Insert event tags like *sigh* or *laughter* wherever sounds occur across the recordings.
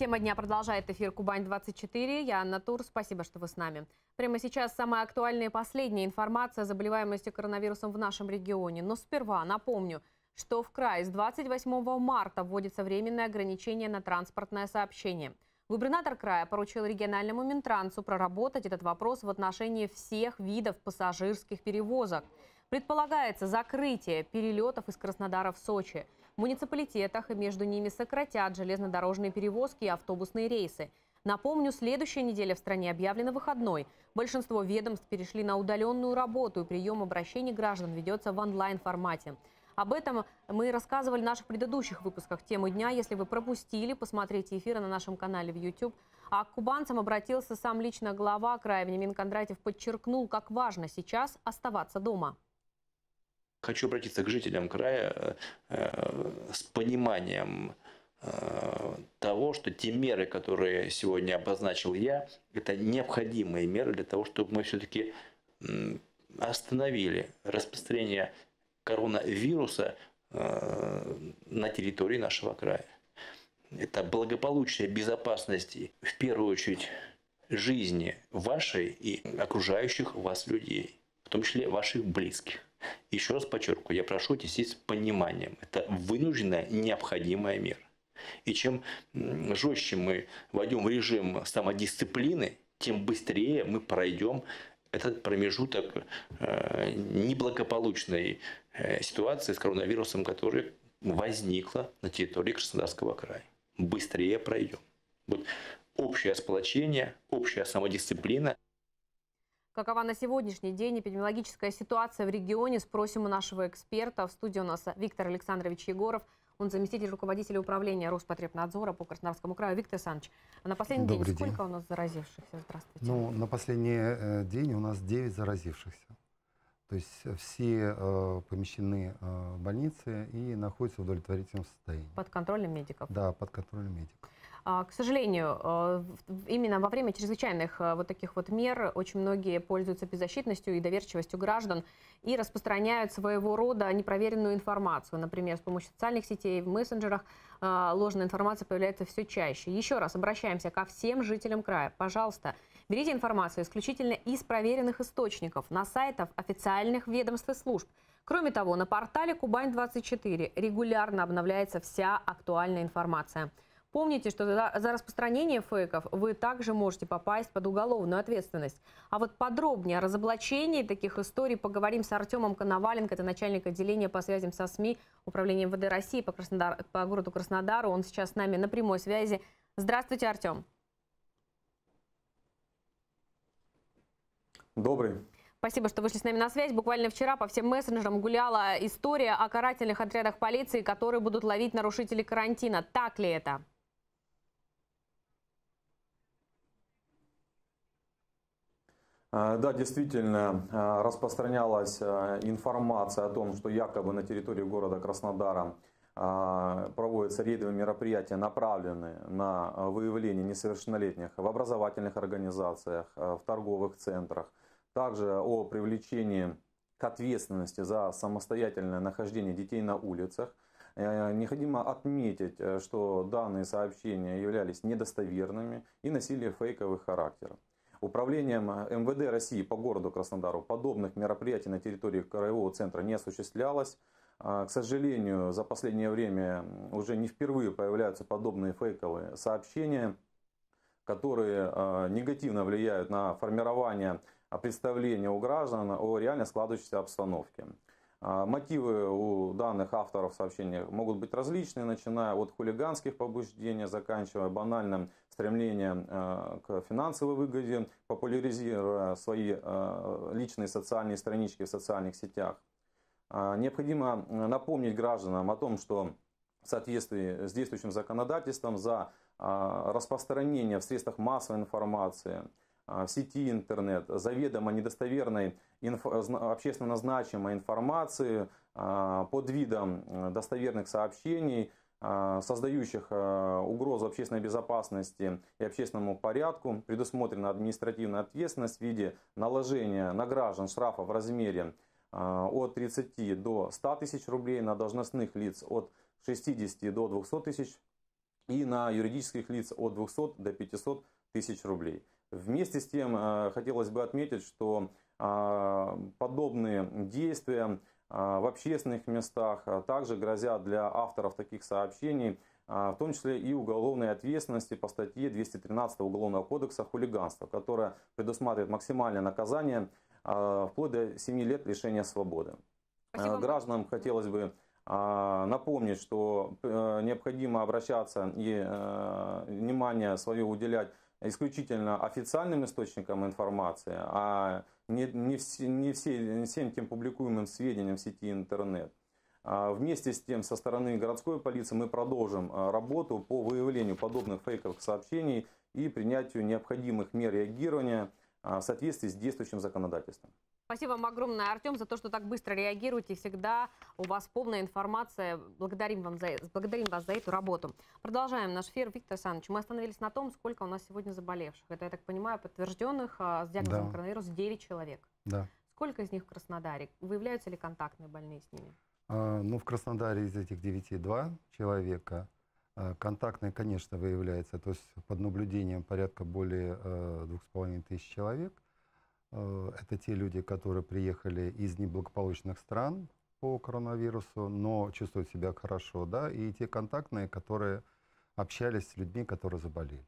Тема дня продолжает эфир «Кубань-24». Я Анна Тур. Спасибо, что вы с нами. Прямо сейчас самая актуальная и последняя информация о заболеваемости коронавирусом в нашем регионе. Но сперва напомню, что в край с 28 марта вводится временное ограничение на транспортное сообщение. Губернатор края поручил региональному Минтрансу проработать этот вопрос в отношении всех видов пассажирских перевозок. Предполагается закрытие перелетов из Краснодара в Сочи – в муниципалитетах и между ними сократят железнодорожные перевозки и автобусные рейсы. Напомню, следующая неделя в стране объявлена выходной. Большинство ведомств перешли на удаленную работу, и прием обращений граждан ведется в онлайн-формате. Об этом мы рассказывали в наших предыдущих выпусках темы дня. Если вы пропустили, посмотрите эфиры на нашем канале в YouTube. А к кубанцам обратился сам лично глава края Вениамин Кондратьев, подчеркнул, как важно сейчас оставаться дома. Хочу обратиться к жителям края э, с пониманием э, того, что те меры, которые сегодня обозначил я, это необходимые меры для того, чтобы мы все-таки остановили распространение коронавируса э, на территории нашего края. Это благополучие, безопасность, в первую очередь, жизни вашей и окружающих вас людей, в том числе ваших близких. Еще раз подчеркиваю, я прошу отнестись с пониманием. Это вынужденная, необходимая мера. И чем жестче мы войдем в режим самодисциплины, тем быстрее мы пройдем этот промежуток э, неблагополучной э, ситуации с коронавирусом, которая возникла на территории Краснодарского края. Быстрее пройдем. Вот общее сплочение, общая самодисциплина – Какова на сегодняшний день эпидемиологическая ситуация в регионе, спросим у нашего эксперта. В студии у нас Виктор Александрович Егоров, он заместитель руководителя управления Роспотребнадзора по Краснодарскому краю. Виктор Александрович, а на последний день, день сколько у нас заразившихся? Здравствуйте. Ну, на последний э, день у нас 9 заразившихся. То есть все э, помещены э, в больницы и находятся в удовлетворительном состоянии. Под контролем медиков? Да, под контролем медиков. А, к сожалению, э, именно во время чрезвычайных э, вот таких вот мер очень многие пользуются беззащитностью и доверчивостью граждан и распространяют своего рода непроверенную информацию. Например, с помощью социальных сетей, в мессенджерах э, ложная информация появляется все чаще. Еще раз обращаемся ко всем жителям края. Пожалуйста, берите информацию исключительно из проверенных источников, на сайтах официальных ведомств и служб. Кроме того, на портале Кубань-24 регулярно обновляется вся актуальная информация – Помните, что за распространение фейков вы также можете попасть под уголовную ответственность. А вот подробнее о разоблачении таких историй поговорим с Артемом Коноваленко, это начальник отделения по связям со СМИ Управления МВД России по, Краснодар, по городу Краснодару. Он сейчас с нами на прямой связи. Здравствуйте, Артем. Добрый. Спасибо, что вышли с нами на связь. Буквально вчера по всем мессенджерам гуляла история о карательных отрядах полиции, которые будут ловить нарушителей карантина. Так ли это? А, да, действительно, а, распространялась а, информация о том, что якобы на территории города Краснодара проводятся рейдовые мероприятия, направленные на выявление несовершеннолетних в образовательных организациях, в торговых центрах. Также о привлечении к ответственности за самостоятельное нахождение детей на улицах. Э, необходимо отметить, э, что данные сообщения являлись недостоверными и носили фейковый характер. Управлением э, МВД России по городу Краснодару подобных мероприятий на территории краевого центра не осуществлялось. А, к сожалению, за последнее время уже не впервые появляются подобные фейковые сообщения, которые а, негативно влияют на формирование а, представления у граждан о реально складывающейся обстановке. Мотивы у данных авторов сообщений могут быть различные, начиная от хулиганских побуждений, заканчивая банальным стремление э, к финансовой выгоде, популяризируя свои э, личные социальные странички в социальных сетях. Э, необходимо напомнить гражданам о том, что в соответствии с действующим законодательством за распространение в средствах массовой информации, в сети интернет, заведомо недостоверной, инф... общественно значимой информации под видом достоверных сообщений а, создающих а, угрозу общественной безопасности и общественному порядку предусмотрена административная ответственность в виде наложения на граждан штрафа в размере а, от 30 до 100 тысяч рублей, на должностных лиц от 60 до 200 тысяч и на юридических лиц от 200 до 500 тысяч рублей. Вместе с тем хотелось бы отметить, что подобные действия а, в общественных местах. А также грозят для авторов таких сообщений, а, в том числе и уголовной ответственности по статье 213 Уголовного кодекса «Хулиганство», которая предусматривает максимальное наказание вплоть до 7 лет лишения свободы. Спасибо. Гражданам хотелось бы напомнить, что э, необходимо обращаться и э, внимание свое уделять исключительно официальным источником информации, а не, все, не, все, всем тем публикуемым сведениям в сети интернет. А вместе с тем, со стороны городской полиции мы продолжим а, работу по выявлению подобных фейковых сообщений и принятию необходимых мер реагирования а, в соответствии с действующим законодательством. Спасибо вам огромное, Артем, за то, что так быстро реагируете. Всегда у вас полная информация. Благодарим, вам за, э, благодарим вас за эту работу. Продолжаем наш эфир. Виктор Александрович, мы остановились на том, сколько у нас сегодня заболевших. Это, я так понимаю, подтвержденных а, с диагнозом да. коронавируса 9 человек. Да. Сколько из них в Краснодаре? Выявляются ли контактные больные с ними? А, ну, в Краснодаре из этих 9 2 человека. А, контактные, конечно, выявляются. То есть под наблюдением порядка более а, э, 2,5 тысяч человек – Э, это те люди, которые приехали из неблагополучных стран по коронавирусу, но чувствуют себя хорошо, да, и те контактные, которые общались с людьми, которые заболели.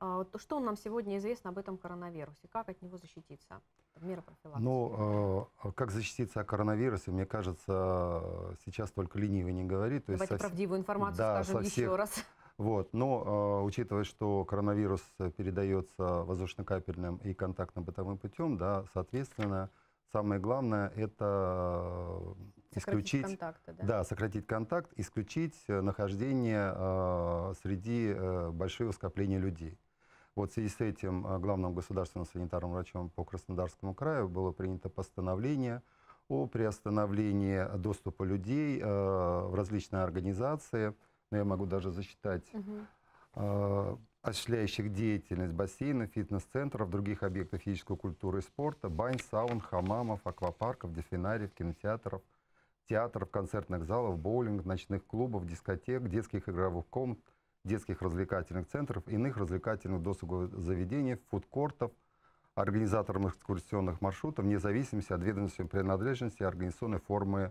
А что нам сегодня известно об этом коронавирусе? Как от него защититься? Меры профилактики. Ну, э, как защититься от коронавируса, мне кажется, сейчас только ленивый не говорит. То Давайте есть правдивую информацию да, скажем со всех, еще раз. Вот. Но э, учитывая, что коронавирус передается воздушно-капельным и контактно-бытовым путем, да, соответственно, самое главное это а, сократить исключить контакты, да? да сократить контакт исключить нахождение э, среди э, большого скопления людей вот в связи с этим главным государственным санитарным врачом по Краснодарскому краю было принято постановление о приостановлении доступа людей э, в различные организации но я могу даже засчитать, угу. э, осуществляющих деятельность бассейнов, фитнес-центров, других объектов физической культуры и спорта, бань, саун, хамамов, аквапарков, дельфинариев, кинотеатров, театров, концертных залов, боулинг, ночных клубов, дискотек, детских игровых комнат, детских развлекательных центров, иных развлекательных досуговых заведений, фудкортов, организатором экскурсионных маршрутов, вне зависимости от ведомственной принадлежности и организационной формы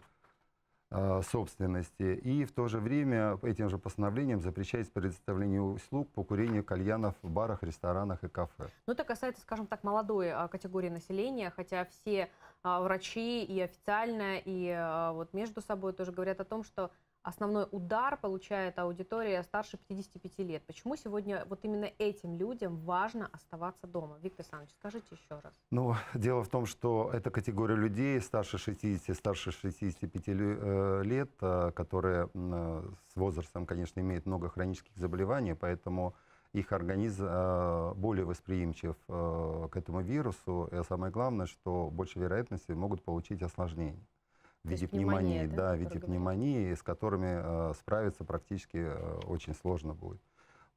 а, собственности. И в то же время этим же постановлением запрещается предоставление услуг по курению кальянов в барах, ресторанах и кафе. Ну, это касается, скажем так, молодой а, категории населения, хотя все а, врачи и официально, и а, вот между собой тоже говорят о том, что основной удар получает аудитория старше 55 лет. Почему сегодня вот именно этим людям важно оставаться дома? Виктор Александрович, скажите еще раз. Ну, *laughs* дело в том, что эта категория людей старше 60, старше 65 э, лет, э, которые э, с возрастом, конечно, имеют много хронических заболеваний, поэтому их организм э, более восприимчив э, к этому вирусу. И самое главное, что больше вероятности могут получить осложнения в виде пневмонии, да, да в виде пневмонии, с которыми э, справиться практически очень сложно будет.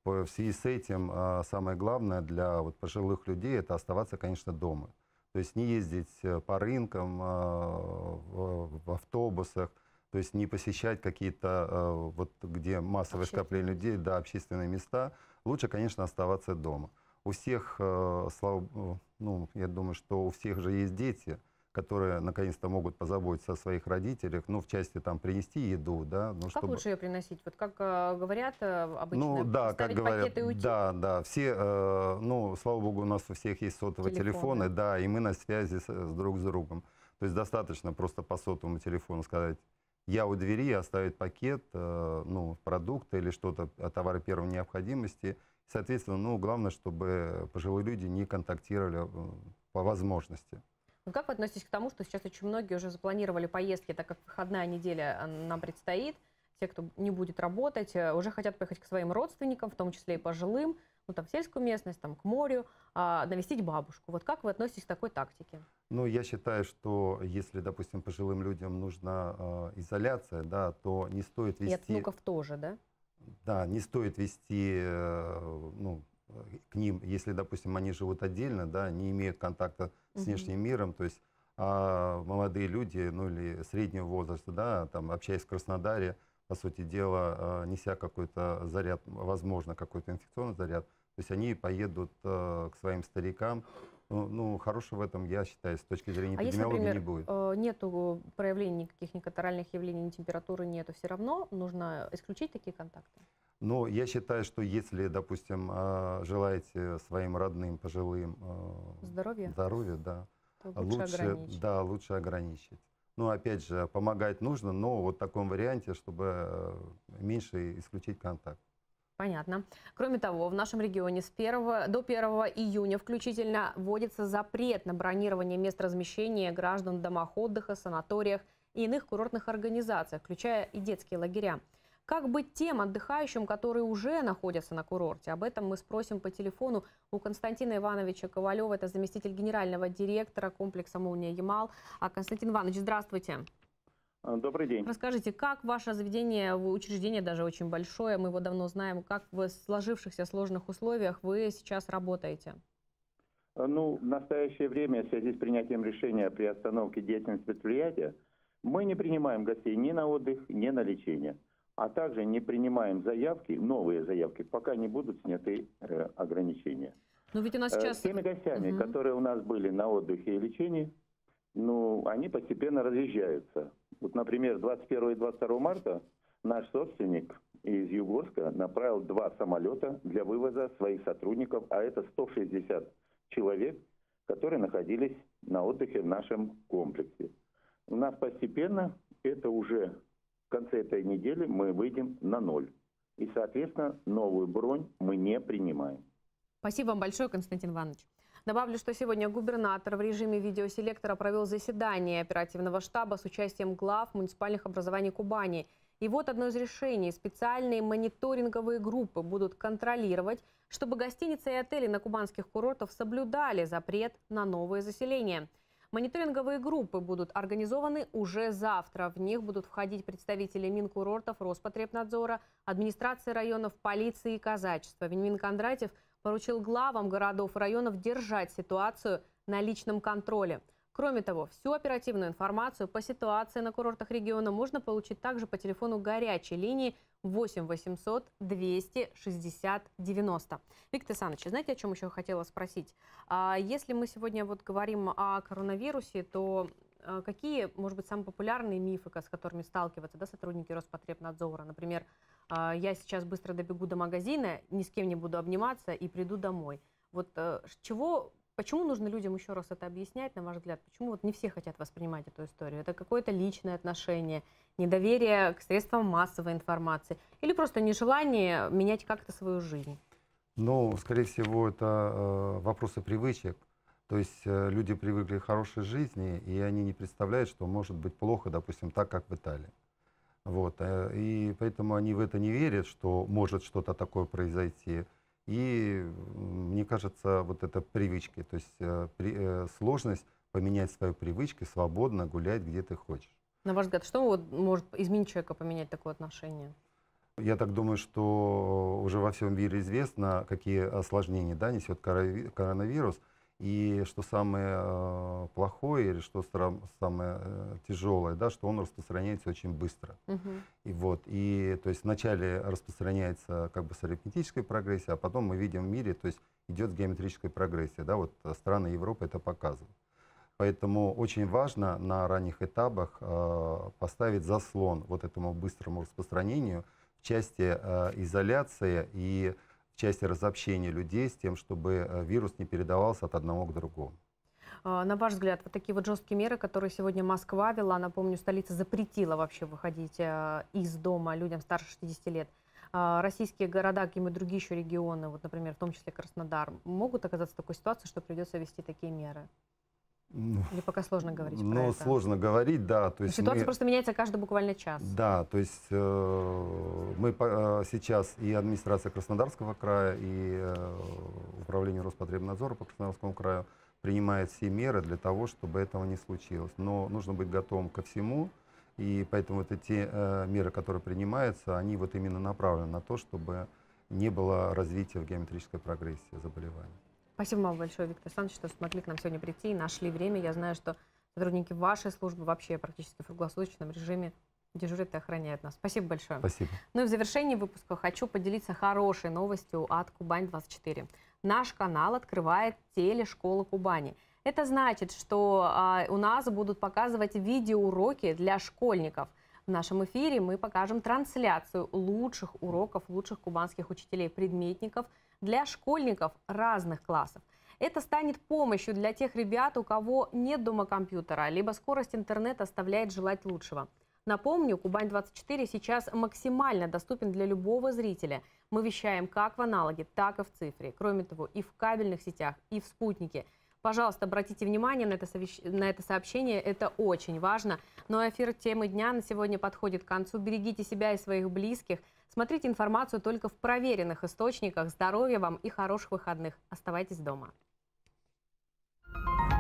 В связи с этим самое главное для вот, пожилых людей это оставаться, конечно, дома. То есть не ездить по рынкам, в автобусах, то есть не посещать какие-то, вот где массовое скопление людей, да, общественные места – лучше, конечно, оставаться дома. У всех, э, слава, э, ну, я думаю, что у всех же есть дети, которые наконец-то могут позаботиться о своих родителях, ну, в части там принести еду, да. Ну, как чтобы... лучше ее приносить? Вот как э, говорят обычно, ну, да, как говорят, пакеты и уйти? Да, да, все, ну, слава богу, у нас у всех есть сотовые телефоны, телефоны да, и мы на связи с, с друг с другом. То есть достаточно просто по сотовому телефону сказать, я у двери оставить пакет, э, ну, продукты или что-то, а товары первой необходимости. Соответственно, ну, главное, чтобы пожилые люди не контактировали э, по возможности. Ну, как вы относитесь к тому, что сейчас очень многие уже запланировали поездки, так как выходная неделя э, нам предстоит, те, кто не будет работать, уже хотят поехать к своим родственникам, в том числе и пожилым, ну, там, в сельскую местность, там, к морю, а, навестить бабушку. Вот как вы относитесь к такой тактике? Ну, я считаю, что если, допустим, пожилым людям нужна э, изоляция, да, то не стоит вести... И от внуков тоже, да? Да, не стоит вести, э, ну, к ним, если, допустим, они живут отдельно, да, не имеют контакта с угу. внешним миром, то есть а молодые люди, ну или среднего возраста, да, там, общаясь в Краснодаре, по сути дела, э, неся какой-то заряд, возможно, какой-то инфекционный заряд, то есть они поедут э, к своим старикам, ну, ну, хорошего в этом, я считаю, с точки зрения а эпидемиологии а если, например, не будет. Э, нету проявлений никаких ни явлений, ни температуры нету, все равно нужно исключить такие контакты? Но ну, я считаю, что если, допустим, желаете своим родным, пожилым здоровья, здоровья да, лучше, лучше, да, лучше ограничить. Ну, опять же, помогать нужно, но вот в таком варианте, чтобы э, меньше исключить контакт. Понятно. Кроме того, в нашем регионе с 1, до 1 июня включительно вводится запрет на бронирование мест размещения граждан в домах отдыха, санаториях и иных курортных организациях, включая и детские лагеря. Как быть тем отдыхающим, которые уже находятся на курорте? Об этом мы спросим по телефону у Константина Ивановича Ковалева, это заместитель генерального директора комплекса «Молния Ямал». А Константин Иванович, здравствуйте. А, добрый день. Расскажите, как ваше заведение, учреждение даже очень большое, мы его давно знаем, как в сложившихся сложных условиях вы сейчас работаете? А, ну, в настоящее время, в связи с принятием решения при остановке деятельности предприятия, мы не принимаем гостей ни на отдых, ни на лечение а также не принимаем заявки, новые заявки, пока не будут сняты э, ограничения. Но ведь у нас сейчас... Э, С теми гостями, угу. которые у нас были на отдыхе и лечении, ну, они постепенно разъезжаются. Вот, например, 21 и 22 марта наш собственник из Югорска направил два самолета для вывоза своих сотрудников, а это 160 человек, которые находились на отдыхе в нашем комплексе. У нас постепенно это уже конце этой недели мы выйдем на ноль. И, соответственно, новую бронь мы не принимаем. Спасибо вам большое, Константин Иванович. Добавлю, что сегодня губернатор в режиме видеоселектора провел заседание оперативного штаба с участием глав муниципальных образований Кубани. И вот одно из решений. Специальные мониторинговые группы будут контролировать, чтобы гостиницы и отели на кубанских курортах соблюдали запрет на новые заселения – Мониторинговые группы будут организованы уже завтра. В них будут входить представители Минкурортов, Роспотребнадзора, администрации районов, полиции и казачества. Венемин Кондратьев поручил главам городов и районов держать ситуацию на личном контроле – Кроме того, всю оперативную информацию по ситуации на курортах региона можно получить также по телефону горячей линии 8 800 260 90. Виктор Александрович, знаете, о чем еще хотела спросить? А если мы сегодня вот говорим о коронавирусе, то э, какие, может быть, самые популярные мифы, с которыми сталкиваются да, сотрудники Роспотребнадзора? Например, а, я сейчас быстро добегу до магазина, ни с кем не буду обниматься и приду домой. Вот э, чего Почему нужно людям еще раз это объяснять, на ваш взгляд? Почему вот не все хотят воспринимать эту историю? Это какое-то личное отношение, недоверие к средствам массовой информации или просто нежелание менять как-то свою жизнь? Ну, скорее всего, это э, вопросы привычек. То есть э, люди привыкли к хорошей жизни, и они не представляют, что может быть плохо, допустим, так, как в Италии. Вот. Э, и поэтому они в это не верят, что может что-то такое произойти. И мне кажется, вот это привычки, то есть э, при, э, сложность поменять свою привычку, свободно гулять, где ты хочешь. На ваш взгляд, что вот может изменить человека, поменять такое отношение? Я так думаю, что уже во всем мире известно, какие осложнения да, несет коронавирус – и что самое э, плохое или что самое э, тяжелое, да, что он распространяется очень быстро. Угу. И вот, и то есть вначале распространяется как бы с арифметической прогрессией, а потом мы видим в мире, то есть идет геометрическая прогрессия, да, вот э, страны Европы это показывают. Поэтому очень важно на ранних этапах э, поставить заслон вот этому быстрому распространению в части э, изоляции и в части разобщения людей с тем, чтобы э, вирус не передавался от одного к другому. А, на ваш взгляд, вот такие вот жесткие меры, которые сегодня Москва вела, напомню, столица запретила вообще выходить э, из дома людям старше 60 лет. А, российские города, и другие еще регионы, вот, например, в том числе Краснодар, могут оказаться в такой ситуации, что придется вести такие меры? Ну, Или пока сложно говорить ну, про это? сложно говорить, да. То есть Ситуация мы, просто меняется каждый буквально час. Да, то есть э, мы по, э, сейчас и администрация Краснодарского края, и э, управление Роспотребнадзора по Краснодарскому краю принимает все меры для того, чтобы этого не случилось. Но нужно быть готовым ко всему, и поэтому это те э, меры, которые принимаются, они вот именно направлены на то, чтобы не было развития в геометрической прогрессии заболеваний. Спасибо вам большое, Виктор Александрович, что смогли к нам сегодня прийти и нашли время. Я знаю, что сотрудники вашей службы вообще практически в круглосуточном режиме дежурят и охраняют нас. Спасибо большое. Спасибо. Ну и в завершении выпуска хочу поделиться хорошей новостью от Кубань-24. Наш канал открывает телешколу Кубани. Это значит, что а, у нас будут показывать видеоуроки для школьников. В нашем эфире мы покажем трансляцию лучших уроков, лучших кубанских учителей-предметников – для школьников разных классов. Это станет помощью для тех ребят, у кого нет дома компьютера, либо скорость интернета оставляет желать лучшего. Напомню, Кубань-24 сейчас максимально доступен для любого зрителя. Мы вещаем как в аналоге, так и в цифре. Кроме того, и в кабельных сетях, и в спутнике – Пожалуйста, обратите внимание на это, на это сообщение, это очень важно. Но эфир темы дня на сегодня подходит к концу. Берегите себя и своих близких. Смотрите информацию только в проверенных источниках. Здоровья вам и хороших выходных. Оставайтесь дома.